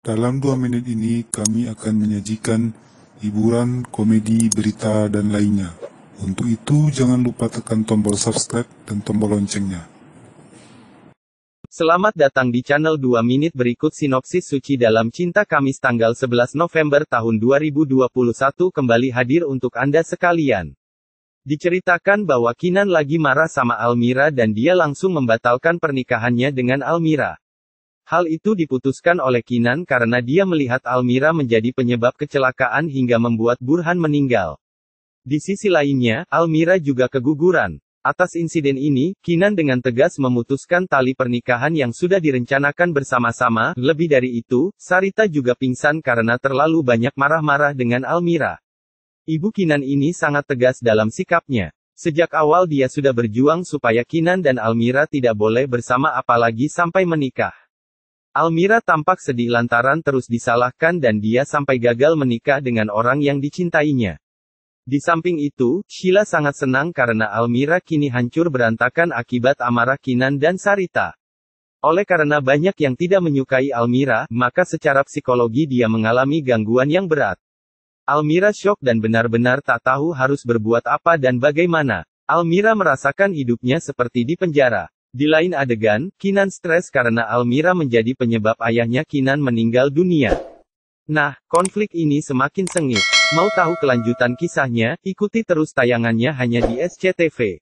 Dalam dua menit ini kami akan menyajikan hiburan, komedi, berita, dan lainnya. Untuk itu jangan lupa tekan tombol subscribe dan tombol loncengnya. Selamat datang di channel 2 menit berikut sinopsis suci dalam cinta Kamis tanggal 11 November tahun 2021 kembali hadir untuk Anda sekalian. Diceritakan bahwa Kinan lagi marah sama Almira dan dia langsung membatalkan pernikahannya dengan Almira. Hal itu diputuskan oleh Kinan karena dia melihat Almira menjadi penyebab kecelakaan hingga membuat Burhan meninggal. Di sisi lainnya, Almira juga keguguran. Atas insiden ini, Kinan dengan tegas memutuskan tali pernikahan yang sudah direncanakan bersama-sama. Lebih dari itu, Sarita juga pingsan karena terlalu banyak marah-marah dengan Almira. Ibu Kinan ini sangat tegas dalam sikapnya. Sejak awal dia sudah berjuang supaya Kinan dan Almira tidak boleh bersama apalagi sampai menikah. Almira tampak sedih lantaran terus disalahkan dan dia sampai gagal menikah dengan orang yang dicintainya. Di samping itu, Sheila sangat senang karena Almira kini hancur berantakan akibat amarah Kinan dan Sarita. Oleh karena banyak yang tidak menyukai Almira, maka secara psikologi dia mengalami gangguan yang berat. Almira shock dan benar-benar tak tahu harus berbuat apa dan bagaimana. Almira merasakan hidupnya seperti di penjara. Di lain adegan, Kinan stres karena Almira menjadi penyebab ayahnya Kinan meninggal dunia. Nah, konflik ini semakin sengit. Mau tahu kelanjutan kisahnya? Ikuti terus tayangannya hanya di SCTV.